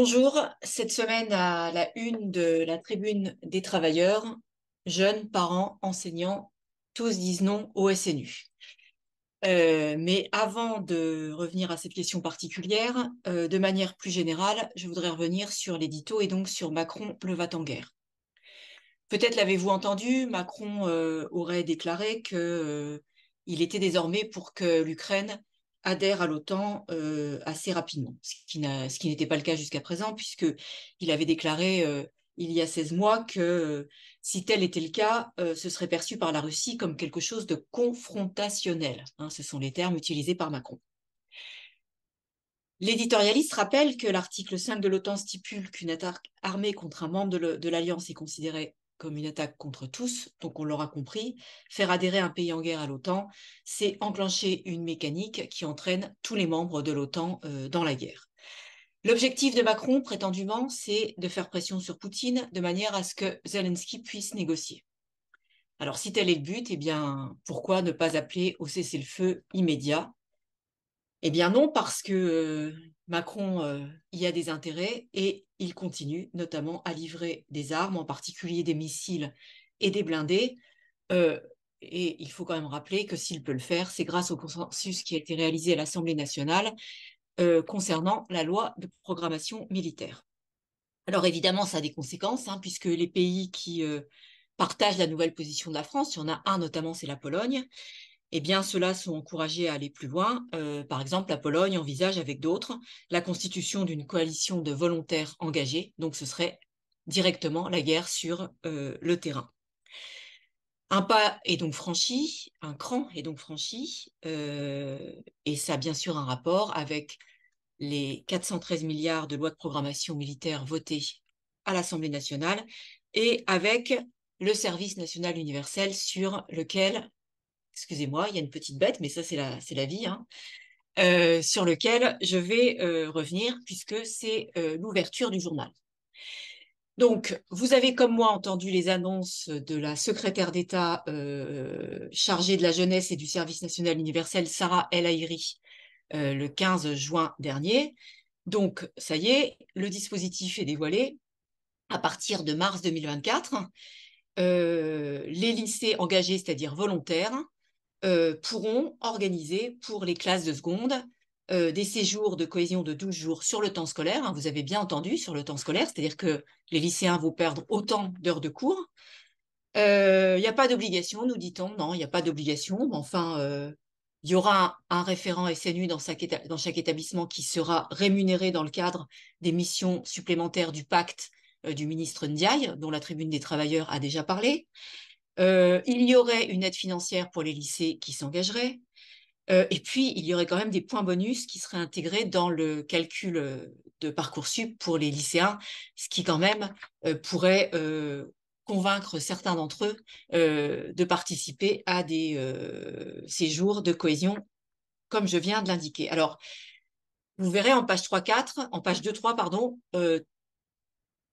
Bonjour, cette semaine à la une de la tribune des travailleurs, jeunes, parents, enseignants, tous disent non au SNU. Euh, mais avant de revenir à cette question particulière, euh, de manière plus générale, je voudrais revenir sur l'édito et donc sur Macron le va en guerre. Peut-être l'avez-vous entendu, Macron euh, aurait déclaré qu'il était désormais pour que l'Ukraine adhère à l'OTAN euh, assez rapidement, ce qui n'était pas le cas jusqu'à présent, puisqu'il avait déclaré euh, il y a 16 mois que euh, si tel était le cas, ce serait perçu par la Russie comme quelque chose de confrontationnel. Hein, ce sont les termes utilisés par Macron. L'éditorialiste rappelle que l'article 5 de l'OTAN stipule qu'une attaque armée contre un membre de l'Alliance est considérée comme une attaque contre tous. Donc on l'aura compris, faire adhérer un pays en guerre à l'OTAN, c'est enclencher une mécanique qui entraîne tous les membres de l'OTAN euh, dans la guerre. L'objectif de Macron, prétendument, c'est de faire pression sur Poutine de manière à ce que Zelensky puisse négocier. Alors si tel est le but, eh bien pourquoi ne pas appeler au cessez-le-feu immédiat Eh bien non, parce que euh, Macron euh, y a des intérêts et il continue notamment à livrer des armes, en particulier des missiles et des blindés. Euh, et il faut quand même rappeler que s'il peut le faire, c'est grâce au consensus qui a été réalisé à l'Assemblée nationale euh, concernant la loi de programmation militaire. Alors évidemment, ça a des conséquences, hein, puisque les pays qui euh, partagent la nouvelle position de la France, il y en a un notamment, c'est la Pologne, eh bien, ceux-là sont encouragés à aller plus loin. Euh, par exemple, la Pologne envisage avec d'autres la constitution d'une coalition de volontaires engagés. Donc, ce serait directement la guerre sur euh, le terrain. Un pas est donc franchi, un cran est donc franchi, euh, et ça a bien sûr un rapport avec les 413 milliards de lois de programmation militaire votées à l'Assemblée nationale et avec le service national universel sur lequel excusez-moi, il y a une petite bête, mais ça c'est la, la vie, hein. euh, sur lequel je vais euh, revenir puisque c'est euh, l'ouverture du journal. Donc, vous avez comme moi entendu les annonces de la secrétaire d'État chargée de la jeunesse et du service national universel, Sarah El Aïri, le 15 juin dernier. Donc, ça y est, le dispositif est dévoilé à partir de mars 2024. les lycées engagés, c'est-à-dire volontaires, euh, pourront organiser pour les classes de seconde euh, des séjours de cohésion de 12 jours sur le temps scolaire. Hein, vous avez bien entendu, sur le temps scolaire, c'est-à-dire que les lycéens vont perdre autant d'heures de cours. Euh, il n'y a pas d'obligation, nous dit-on. Non, il n'y a pas d'obligation. Enfin, il y aura un, référent SNU dans, dans chaque établissement qui sera rémunéré dans le cadre des missions supplémentaires du pacte du ministre Ndiaye, dont la tribune des travailleurs a déjà parlé. Euh, il y aurait une aide financière pour les lycées qui s'engageraient euh, et puis, il y aurait quand même des points bonus qui seraient intégrés dans le calcul euh, de Parcoursup pour les lycéens, ce qui quand même pourrait convaincre certains d'entre eux de participer à des séjours de cohésion, comme je viens de l'indiquer. Alors, vous verrez en page 3-4, en page 2-3, pardon,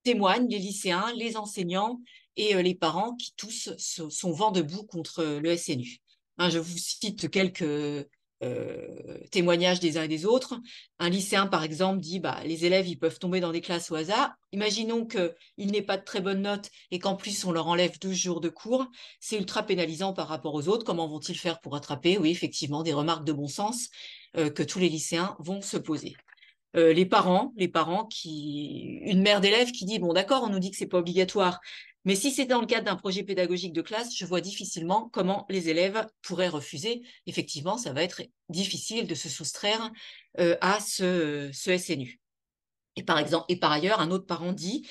témoignent les lycéens, les enseignants, et euh, les parents qui tous sont vent debout contre euh, le SNU. Hein, je vous cite quelques euh, témoignages des uns et des autres. Un lycéen, par exemple, dit bah, les élèves, ils peuvent tomber dans des classes au hasard. Imaginons qu'il n'ait pas de très bonnes notes et qu'en plus, on leur enlève 12 jours de cours. C'est ultra pénalisant par rapport aux autres. Comment vont-ils faire pour rattraper Oui, effectivement, des remarques de bon sens que tous les lycéens vont se poser. les parents, les parents qui, une mère d'élève qui dit bon d'accord, on nous dit que c'est pas obligatoire, mais si c'est dans le cadre d'un projet pédagogique de classe, je vois difficilement comment les élèves pourraient refuser. Effectivement, ça va être difficile de se soustraire euh, à ce, SNU. Et par exemple, et par ailleurs, un autre parent dit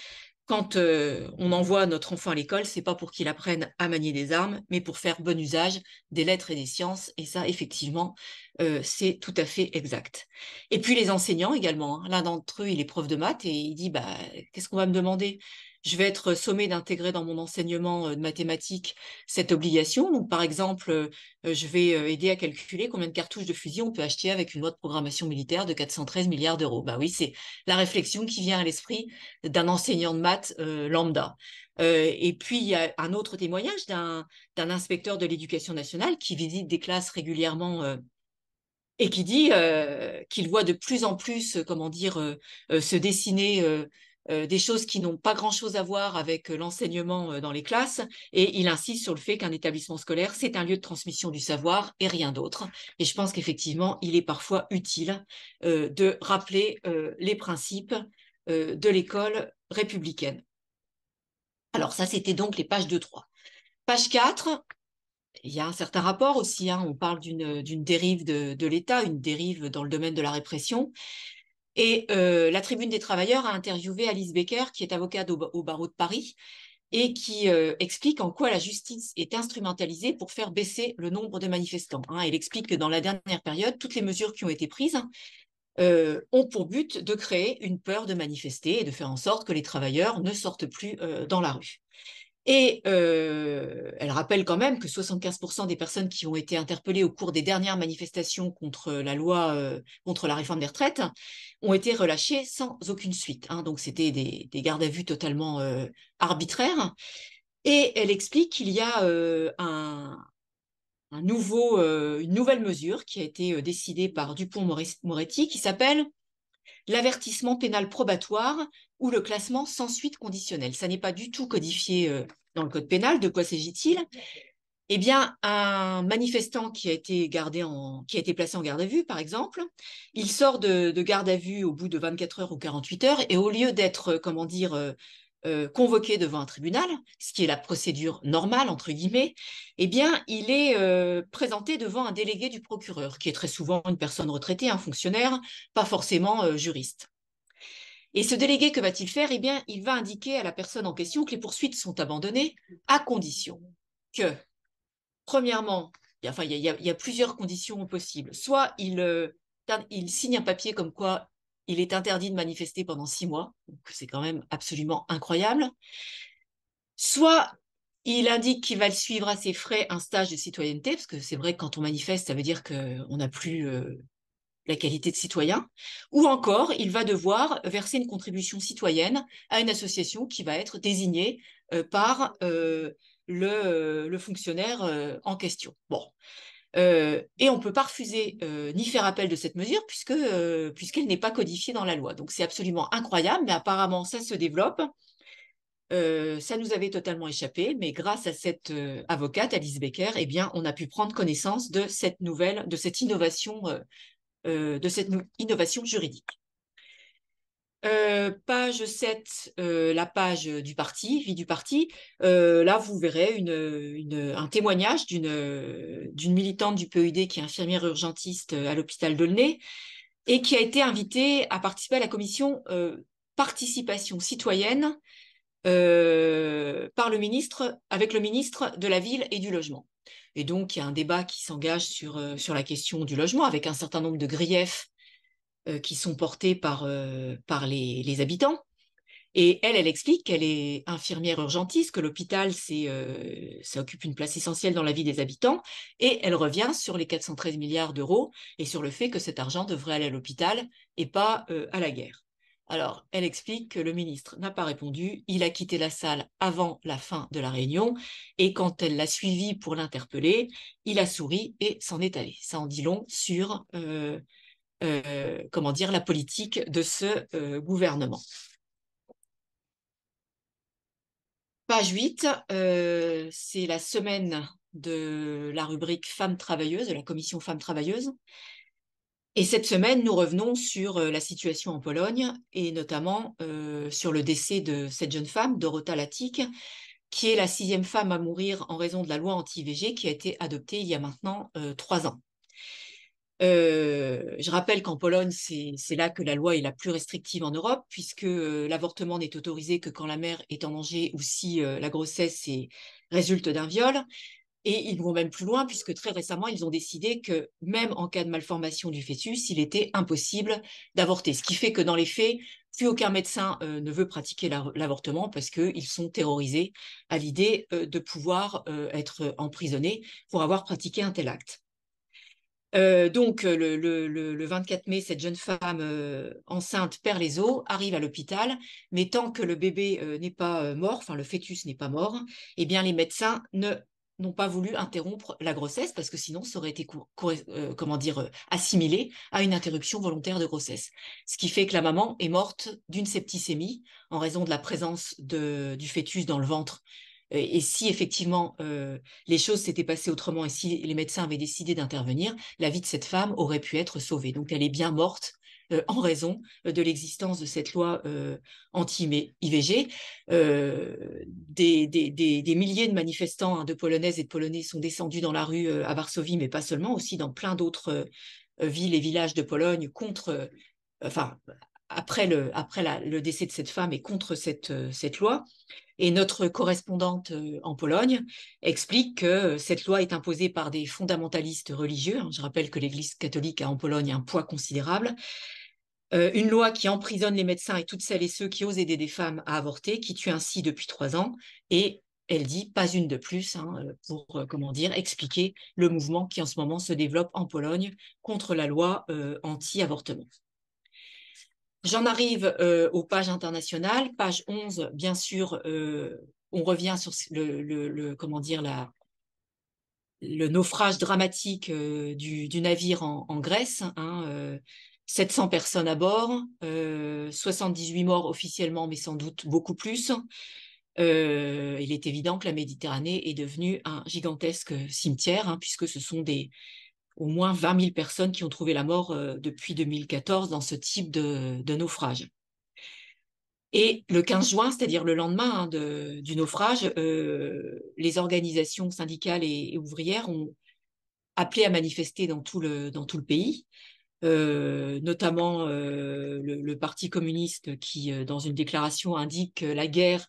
quand euh, on envoie notre enfant à l'école, c'est pas pour qu'il apprenne à manier des armes, mais pour faire bon usage des lettres et des sciences. Et ça, effectivement, euh, c'est tout à fait exact. Et puis les enseignants également. Hein. L'un d'entre eux, il est prof de maths et il dit bah, qu'est-ce qu'on va me demander je vais être euh, sommé d'intégrer dans mon enseignement euh, de mathématiques cette obligation. Donc, par exemple, euh, je vais aider à calculer combien de cartouches de fusil on peut acheter avec une loi de programmation militaire de 413 milliards d'euros. Bah oui, c'est la réflexion qui vient à l'esprit d'un enseignant de maths lambda. et puis, il y a un autre témoignage d'un inspecteur de l'éducation nationale qui visite des classes régulièrement et qui dit qu'il voit de plus en plus, comment dire, se dessiner euh, des choses qui n'ont pas grand-chose à voir avec euh, l'enseignement euh, dans les classes, et il insiste sur le fait qu'un établissement scolaire, c'est un lieu de transmission du savoir et rien d'autre. Et je pense qu'effectivement, il est parfois utile de rappeler les principes de l'école républicaine. Alors ça, c'était donc les pages 2-3. Page 4, il y a un certain rapport aussi, hein. on parle d'une dérive de l'État, une dérive dans le domaine de la répression. Et euh, la Tribune des Travailleurs a interviewé Alice Becker, qui est avocate au, barreau de Paris, et qui euh, explique en quoi la justice est instrumentalisée pour faire baisser le nombre de manifestants. Hein. Elle explique que dans la dernière période, toutes les mesures qui ont été prises euh, ont pour but de créer une peur de manifester et de faire en sorte que les travailleurs ne sortent plus dans la rue. Et euh, elle rappelle quand même que 75% des personnes qui ont été interpellées au cours des dernières manifestations contre la loi, euh, contre la réforme des retraites, ont été relâchées sans aucune suite. Hein. Donc c'était des, gardes à vue totalement euh, arbitraires. Et elle explique qu'il y a un nouveau, une nouvelle mesure qui a été décidée par Dupont-Moretti qui s'appelle l'avertissement pénal probatoire ou le classement sans suite conditionnelle. Ça n'est pas du tout codifié euh, dans le code pénal. De quoi s'agit-il Eh bien, un manifestant qui a été gardé en, qui a été placé en garde à vue, par exemple, il sort de, de garde à vue au bout de 24 heures ou 48 heures et au lieu d'être, euh, comment dire, euh, euh, convoqué devant un tribunal, ce qui est la procédure normale, entre guillemets, eh bien, il est euh, présenté devant un délégué du procureur, qui est très souvent une personne retraitée, un fonctionnaire, pas forcément euh, juriste. Et ce délégué, que va-t-il faire Eh bien, il va indiquer à la personne en question que les poursuites sont abandonnées à condition que, premièrement, enfin, il y, a plusieurs conditions possibles. Soit il, il signe un papier comme quoi il est interdit de manifester pendant six mois, donc c'est quand même absolument incroyable. Soit il indique qu'il va suivre à ses frais un stage de citoyenneté, parce que c'est vrai que quand on manifeste, ça veut dire qu'on n'a plus euh, la qualité de citoyen, ou encore il va devoir verser une contribution citoyenne à une association qui va être désignée euh, par euh, le, le, fonctionnaire en question. Bon, euh, et on ne peut pas refuser euh, ni faire appel de cette mesure puisque, euh, puisqu'elle n'est pas codifiée dans la loi. Donc c'est absolument incroyable, mais apparemment ça se développe. ça nous avait totalement échappé, mais grâce à cette avocate, Alice Becker, eh bien, on a pu prendre connaissance de cette nouvelle, de cette innovation, de cette innovation juridique. Euh, page 7, euh, la page du parti, vie du parti. Euh, là, vous verrez un témoignage d'une militante du PUD e qui est infirmière urgentiste à l'hôpital d'Aulnay et qui a été invitée à participer à la commission participation citoyenne par le ministre, avec le ministre de la Ville et du Logement. Et donc, il y a un débat qui s'engage sur la question du logement avec un certain nombre de griefs euh, qui sont portées par, euh, par les, habitants. Et elle, elle explique qu'elle est infirmière urgentiste, que l'hôpital, c'est, euh, ça occupe une place essentielle dans la vie des habitants, et elle revient sur les 413 milliards d'euros et sur le fait que cet argent devrait aller à l'hôpital et pas à la guerre. Alors, elle explique que le ministre n'a pas répondu, il a quitté la salle avant la fin de la réunion, et quand elle l'a suivi pour l'interpeller, il a souri et s'en est allé. Ça en dit long sur euh, comment dire, la politique de ce euh, gouvernement. Page 8, euh, c'est la semaine de la rubrique Femmes travailleuses, de la commission Femmes travailleuses. Et cette semaine, nous revenons sur la situation en Pologne et notamment sur le décès de cette jeune femme, Dorota Latik, qui est la sixième femme à mourir en raison de la loi anti-IVG qui a été adoptée il y a maintenant trois ans je rappelle qu'en Pologne, c'est là que la loi est la plus restrictive en Europe, puisque l'avortement n'est autorisé que quand la mère est en danger ou si la grossesse résulte d'un viol. Et ils vont même plus loin, puisque très récemment, ils ont décidé que même en cas de malformation du fœtus, il était impossible d'avorter. Ce qui fait que dans les faits, plus aucun médecin ne veut pratiquer l'avortement parce qu'ils sont terrorisés à l'idée de pouvoir être emprisonnés pour avoir pratiqué un tel acte. Euh, donc, euh, le, 24 mai, cette jeune femme euh, enceinte perd les os, arrive à l'hôpital, mais tant que le bébé n'est pas mort, enfin le fœtus n'est pas mort, eh bien, les médecins ne n'ont pas voulu interrompre la grossesse parce que sinon ça aurait été comment dire assimilé à une interruption volontaire de grossesse ce qui fait que la maman est morte d'une septicémie en raison de la présence de, du fœtus dans le ventre euh, et si effectivement euh, les choses s'étaient passées autrement et si les médecins avaient décidé d'intervenir, la vie de cette femme aurait pu être sauvée. Donc elle est bien morte euh, en raison de l'existence de cette loi anti-IVG. des, des, milliers de manifestants hein, de Polonaises et de Polonais sont descendus dans la rue à Varsovie, mais pas seulement, aussi dans plein d'autres villes et villages de Pologne contre, enfin, après, le, décès de cette femme et contre cette, euh, loi. Et notre correspondante euh, en Pologne explique que euh, cette loi est imposée par des fondamentalistes religieux. Hein. Je rappelle que l'Église catholique a en Pologne un poids considérable. une loi qui emprisonne les médecins et toutes celles et ceux qui osent aider des femmes à avorter, qui tue ainsi depuis trois ans. Et elle dit pas une de plus hein, pour comment dire expliquer le mouvement qui en ce moment se développe en Pologne contre la loi anti-avortement. J'en arrive euh, aux pages internationales. Page 11, bien sûr, euh, on revient sur le, comment dire, le naufrage dramatique euh, du, navire en, Grèce. 700 hein, personnes à bord, 78 morts officiellement, mais sans doute beaucoup plus. il est évident que la Méditerranée est devenue un gigantesque cimetière, hein, puisque ce sont des, au moins 20 000 personnes qui ont trouvé la mort euh, depuis 2014 dans ce type de, naufrage. Et le 15 juin, c'est-à-dire le lendemain hein, du naufrage, euh, les organisations syndicales et, ouvrières ont appelé à manifester dans tout le, dans tout le pays, euh, notamment le, le, Parti communiste qui, dans une déclaration, indique la guerre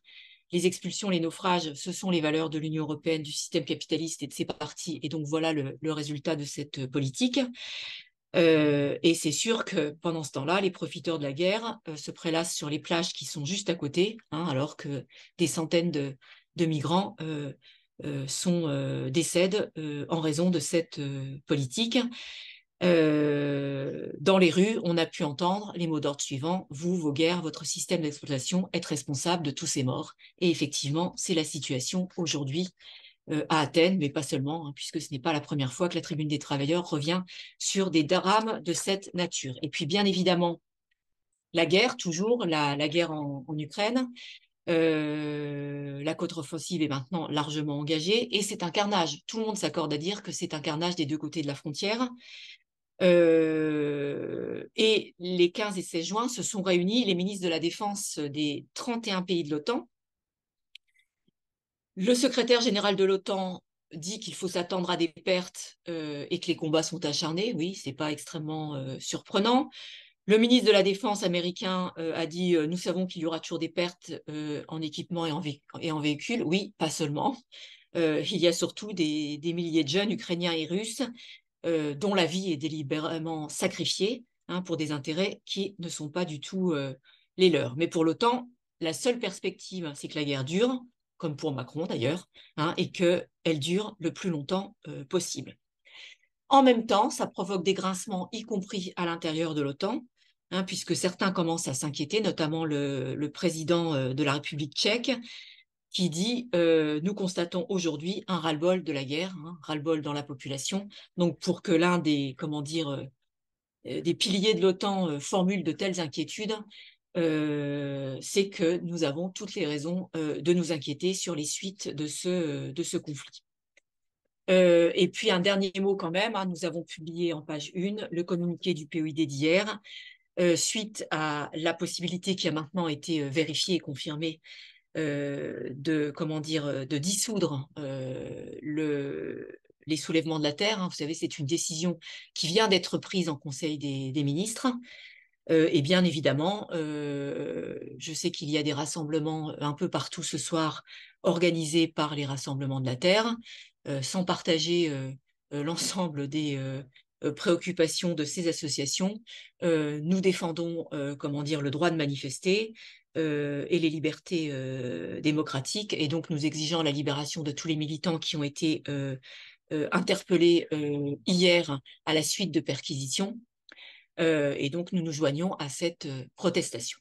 les expulsions, les naufrages, ce sont les valeurs de l'Union européenne, du système capitaliste et de ses partis. Et donc voilà le, résultat de cette euh, politique. Euh, et c'est sûr que pendant ce temps-là, les profiteurs de la guerre euh, se prélassent sur les plages qui sont juste à côté, hein, alors que des centaines de, migrants sont, décèdent en raison de cette politique. Euh, dans les rues, on a pu entendre les mots d'ordre suivants vous, vos guerres, votre système d'exploitation, êtes responsable de tous ces morts. Et effectivement, c'est la situation aujourd'hui euh, à Athènes, mais pas seulement, hein, puisque ce n'est pas la première fois que la Tribune des travailleurs revient sur des drames de cette nature. Et puis, bien évidemment, la guerre, toujours la, guerre en, Ukraine. Euh, la côte offensive est maintenant largement engagée et c'est un carnage. Tout le monde s'accorde à dire que c'est un carnage des deux côtés de la frontière. Euh, et les 15 et 16 juin se sont réunis les ministres de la Défense des 31 pays de l'OTAN. Le secrétaire général de l'OTAN dit qu'il faut s'attendre à des pertes euh, et que les combats sont acharnés. Oui, c'est pas extrêmement euh, surprenant. Le ministre de la Défense américain a dit Nous savons qu'il y aura toujours des pertes en équipement et en, et véhicules. Oui, pas seulement. il y a surtout des, milliers de jeunes ukrainiens et russes euh, dont la vie est délibérément sacrifiée hein, pour des intérêts qui ne sont pas du tout euh, les leurs. Mais pour l'OTAN, la seule perspective, c'est que la guerre dure, comme pour Macron d'ailleurs, hein, et qu'elle dure le plus longtemps euh, possible. En même temps, ça provoque des grincements, y compris à l'intérieur de l'OTAN, hein, puisque certains commencent à s'inquiéter, notamment le président de la République tchèque, qui dit euh, Nous constatons aujourd'hui un ras-le-bol de la guerre, un hein, ras-le-bol dans la population. Donc, pour que l'un des, comment dire, euh, euh, des piliers de l'OTAN formule de telles inquiétudes, c'est que nous avons toutes les raisons de nous inquiéter sur les suites de ce, de ce conflit. et puis un dernier mot quand même, hein, nous avons publié en page 1 le communiqué du POID d'hier, suite à la possibilité qui a maintenant été vérifiée et confirmée euh, de comment dire euh, de dissoudre euh, les soulèvements de la terre. Hein. Vous savez, c'est une décision qui vient d'être prise en Conseil des, ministres. et bien évidemment, je sais qu'il y a des rassemblements un peu partout ce soir organisés par les rassemblements de la terre, sans partager l'ensemble des, préoccupations de ces associations. nous défendons, comment dire, le droit de manifester, euh, et les libertés euh, démocratiques, et donc nous exigeons la libération de tous les militants qui ont été euh, interpellés hier à la suite de perquisitions. et donc nous nous joignons à cette protestation.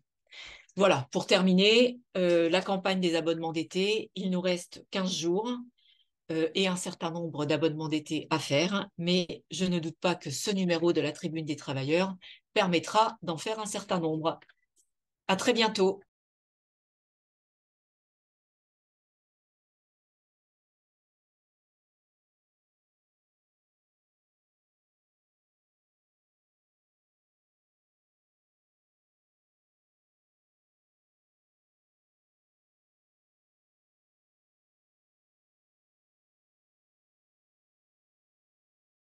Voilà, pour terminer, la campagne des abonnements d'été, il nous reste 15 jours et un certain nombre d'abonnements d'été à faire, mais je ne doute pas que ce numéro de la Tribune des Travailleurs permettra d'en faire un certain nombre. À très bientôt.